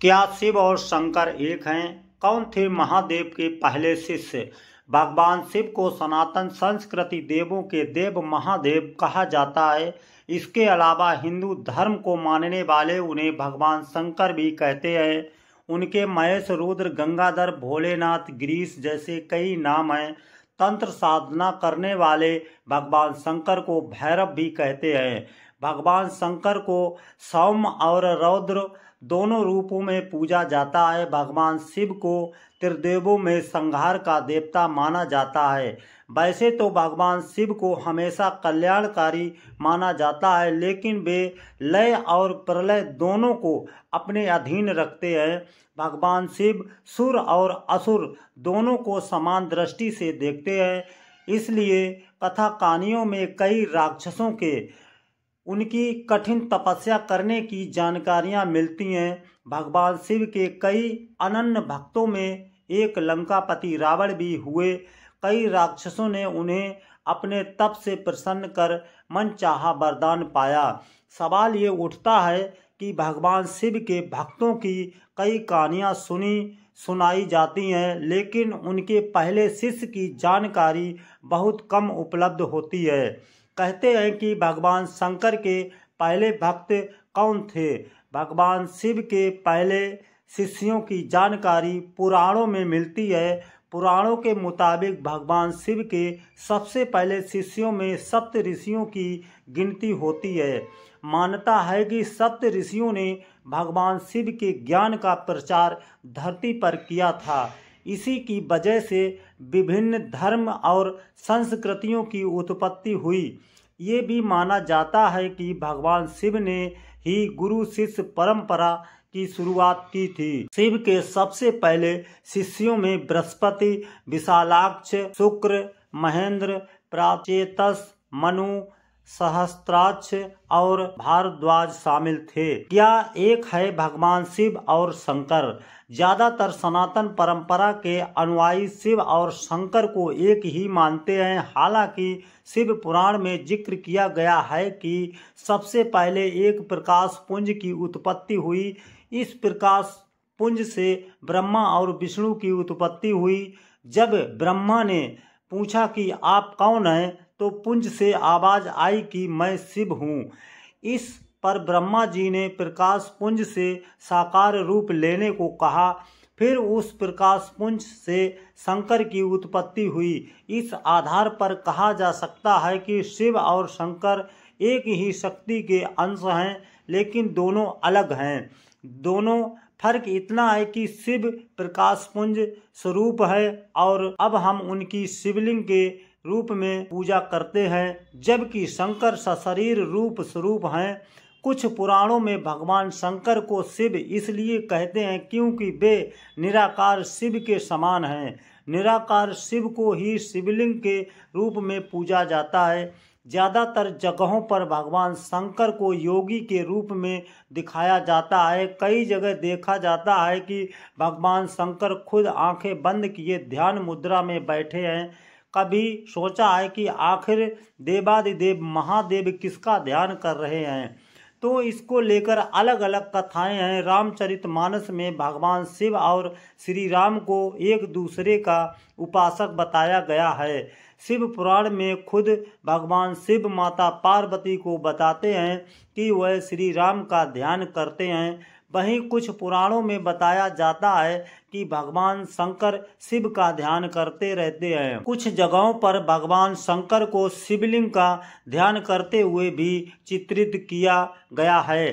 क्या शिव और शंकर एक हैं कौन थे महादेव के पहले शिष्य भगवान शिव को सनातन संस्कृति देवों के देव महादेव कहा जाता है इसके अलावा हिंदू धर्म को मानने वाले उन्हें भगवान शंकर भी कहते हैं उनके महेश रुद्र गंगाधर भोलेनाथ ग्रीस जैसे कई नाम हैं तंत्र साधना करने वाले भगवान शंकर को भैरव भी कहते हैं भगवान शंकर को सौम और रौद्र दोनों रूपों में पूजा जाता है भगवान शिव को त्रिदेवों में संहार का देवता माना जाता है वैसे तो भगवान शिव को हमेशा कल्याणकारी माना जाता है लेकिन वे लय और प्रलय दोनों को अपने अधीन रखते हैं भगवान शिव सुर और असुर दोनों को समान दृष्टि से देखते हैं इसलिए कथा कहानियों में कई राक्षसों के उनकी कठिन तपस्या करने की जानकारियां मिलती हैं भगवान शिव के कई अनन्य भक्तों में एक लंकापति रावण भी हुए कई राक्षसों ने उन्हें अपने तप से प्रसन्न कर मन चाह वरदान पाया सवाल ये उठता है कि भगवान शिव के भक्तों की कई कहानियाँ सुनी सुनाई जाती हैं लेकिन उनके पहले शिष्य की जानकारी बहुत कम उपलब्ध होती है कहते हैं कि भगवान शंकर के पहले भक्त कौन थे भगवान शिव के पहले शिष्यों की जानकारी पुराणों में मिलती है पुराणों के मुताबिक भगवान शिव के सबसे पहले शिष्यों में सप्त ऋषियों की गिनती होती है मान्यता है कि सप्त ऋषियों ने भगवान शिव के ज्ञान का प्रचार धरती पर किया था इसी की वजह से विभिन्न धर्म और संस्कृतियों की उत्पत्ति हुई ये भी माना जाता है कि भगवान शिव ने ही गुरु शिष्य परंपरा की शुरुआत की थी शिव के सबसे पहले शिष्यों में बृहस्पति विशालाक्ष शुक्र महेंद्र प्राचेतस मनु सहस्त्राक्ष और भारद्वाज शामिल थे क्या एक है भगवान शिव और शंकर ज्यादातर सनातन परंपरा के अनुयायी शिव और शंकर को एक ही मानते हैं हालांकि शिव पुराण में जिक्र किया गया है कि सबसे पहले एक प्रकाश पुंज की उत्पत्ति हुई इस प्रकाश पुंज से ब्रह्मा और विष्णु की उत्पत्ति हुई जब ब्रह्मा ने पूछा कि आप कौन हैं तो पुंज से आवाज आई कि मैं शिव हूँ इस पर ब्रह्मा जी ने प्रकाश पुंज से साकार रूप लेने को कहा फिर उस प्रकाश पुंज से शंकर की उत्पत्ति हुई इस आधार पर कहा जा सकता है कि शिव और शंकर एक ही शक्ति के अंश हैं लेकिन दोनों अलग हैं दोनों फर्क इतना है कि शिव प्रकाश पुंज स्वरूप है और अब हम उनकी शिवलिंग के रूप में पूजा करते हैं जबकि शंकर सशरीर रूप स्वरूप हैं कुछ पुराणों में भगवान शंकर को शिव इसलिए कहते हैं क्योंकि वे निराकार शिव के समान हैं निराकार शिव को ही शिवलिंग के रूप में पूजा जाता है ज़्यादातर जगहों पर भगवान शंकर को योगी के रूप में दिखाया जाता है कई जगह देखा जाता है कि भगवान शंकर खुद आंखें बंद किए ध्यान मुद्रा में बैठे हैं कभी सोचा है कि आखिर देवादिदेव महादेव किसका ध्यान कर रहे हैं तो इसको लेकर अलग अलग कथाएं हैं रामचरित मानस में भगवान शिव और श्री राम को एक दूसरे का उपासक बताया गया है शिव पुराण में खुद भगवान शिव माता पार्वती को बताते हैं कि वह श्री राम का ध्यान करते हैं वहीं कुछ पुराणों में बताया जाता है कि भगवान शंकर शिव का ध्यान करते रहते हैं कुछ जगहों पर भगवान शंकर को शिवलिंग का ध्यान करते हुए भी चित्रित किया गया है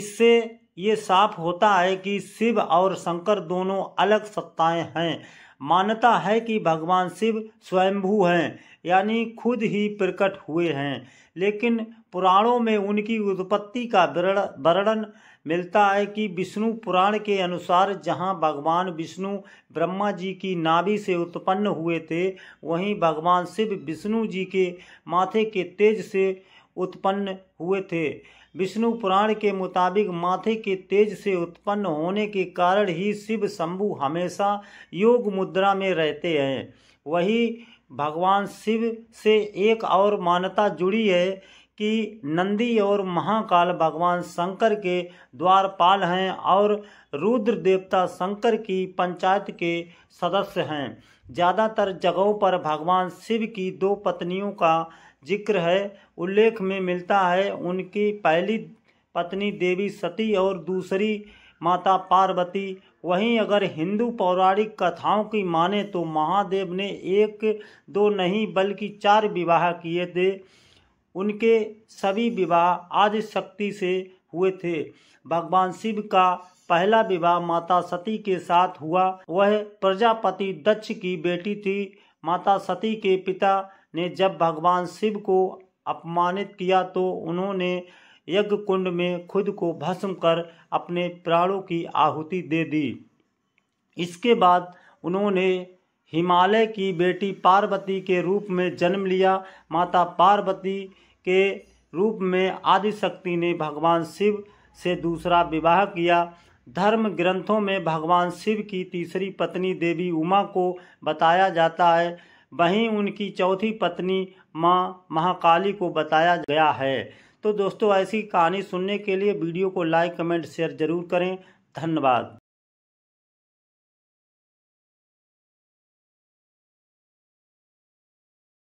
इससे ये साफ होता है कि शिव और शंकर दोनों अलग सत्ताएं हैं मान्यता है कि भगवान शिव स्वयंभू हैं यानी खुद ही प्रकट हुए हैं लेकिन पुराणों में उनकी उत्पत्ति का वर्णन मिलता है कि विष्णु पुराण के अनुसार जहाँ भगवान विष्णु ब्रह्मा जी की नाभि से उत्पन्न हुए थे वहीं भगवान शिव विष्णु जी के माथे के तेज से उत्पन्न हुए थे विष्णु पुराण के मुताबिक माथे के तेज से उत्पन्न होने के कारण ही शिव शंभु हमेशा योग मुद्रा में रहते हैं वही भगवान शिव से एक और मान्यता जुड़ी है कि नंदी और महाकाल भगवान शंकर के द्वारपाल हैं और रुद्र देवता शंकर की पंचायत के सदस्य हैं ज़्यादातर जगहों पर भगवान शिव की दो पत्नियों का जिक्र है उल्लेख में मिलता है उनकी पहली पत्नी देवी सती और दूसरी माता पार्वती वहीं अगर हिंदू पौराणिक कथाओं की माने तो महादेव ने एक दो नहीं बल्कि चार विवाह किए थे उनके सभी विवाह आदि शक्ति से हुए थे भगवान शिव का पहला विवाह माता सती के साथ हुआ वह प्रजापति दक्ष की बेटी थी माता सती के पिता ने जब भगवान शिव को अपमानित किया तो उन्होंने यज्ञ कुंड में खुद को भस्म कर अपने प्राणों की आहुति दे दी इसके बाद उन्होंने हिमालय की बेटी पार्वती के रूप में जन्म लिया माता पार्वती के रूप में आदिशक्ति ने भगवान शिव से दूसरा विवाह किया धर्म ग्रंथों में भगवान शिव की तीसरी पत्नी देवी उमा को बताया जाता है वहीं उनकी चौथी पत्नी माँ महाकाली को बताया गया है तो दोस्तों ऐसी कहानी सुनने के लिए वीडियो को लाइक कमेंट शेयर जरूर करें धन्यवाद